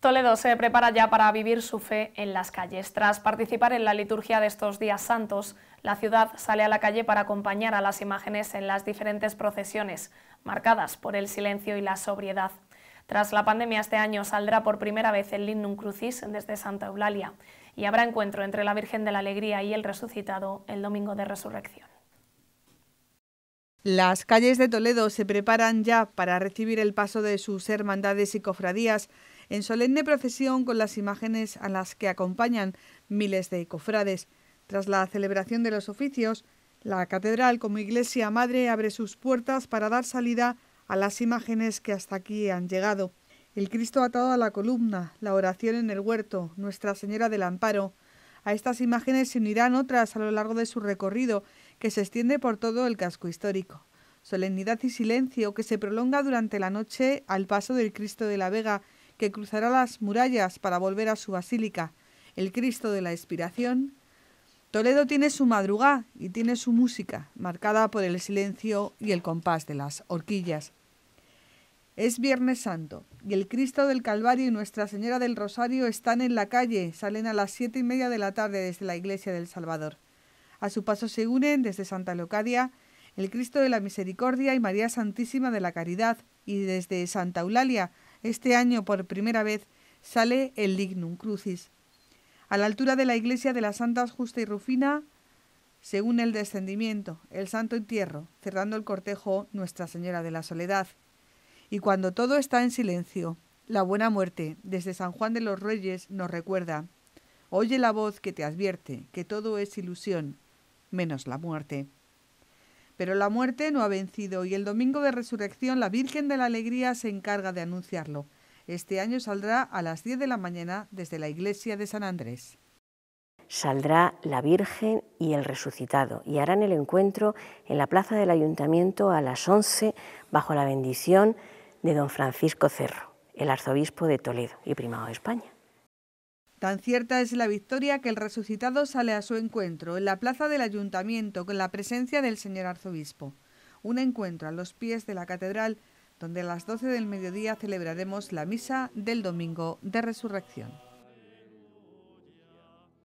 Toledo se prepara ya para vivir su fe en las calles. Tras participar en la liturgia de estos días santos, la ciudad sale a la calle para acompañar a las imágenes en las diferentes procesiones, marcadas por el silencio y la sobriedad. Tras la pandemia este año saldrá por primera vez el Lignum Crucis desde Santa Eulalia y habrá encuentro entre la Virgen de la Alegría y el Resucitado el domingo de Resurrección. Las calles de Toledo se preparan ya para recibir el paso de sus hermandades y cofradías en solemne procesión con las imágenes a las que acompañan miles de cofrades. Tras la celebración de los oficios, la catedral como iglesia madre abre sus puertas para dar salida a las imágenes que hasta aquí han llegado. El Cristo atado a la columna, la oración en el huerto, Nuestra Señora del Amparo, a estas imágenes se unirán otras a lo largo de su recorrido, que se extiende por todo el casco histórico. Solemnidad y silencio que se prolonga durante la noche al paso del Cristo de la Vega, que cruzará las murallas para volver a su basílica, el Cristo de la Espiración. Toledo tiene su madrugá y tiene su música, marcada por el silencio y el compás de las horquillas. Es Viernes Santo y el Cristo del Calvario y Nuestra Señora del Rosario están en la calle, salen a las siete y media de la tarde desde la Iglesia del Salvador. A su paso se unen desde Santa Leocadia el Cristo de la Misericordia y María Santísima de la Caridad y desde Santa Eulalia este año por primera vez sale el Lignum Crucis. A la altura de la iglesia de las Santas Justa y Rufina, se une el descendimiento, el Santo Entierro, cerrando el cortejo Nuestra Señora de la Soledad y cuando todo está en silencio. La buena muerte, desde San Juan de los Reyes, nos recuerda, oye la voz que te advierte que todo es ilusión, menos la muerte. Pero la muerte no ha vencido y el domingo de resurrección la Virgen de la Alegría se encarga de anunciarlo. Este año saldrá a las 10 de la mañana desde la iglesia de San Andrés saldrá la Virgen y el resucitado y harán el encuentro en la plaza del ayuntamiento a las 11 bajo la bendición de don Francisco Cerro, el arzobispo de Toledo y primado de España. Tan cierta es la victoria que el resucitado sale a su encuentro en la plaza del ayuntamiento con la presencia del señor arzobispo. Un encuentro a los pies de la catedral donde a las 12 del mediodía celebraremos la misa del Domingo de Resurrección.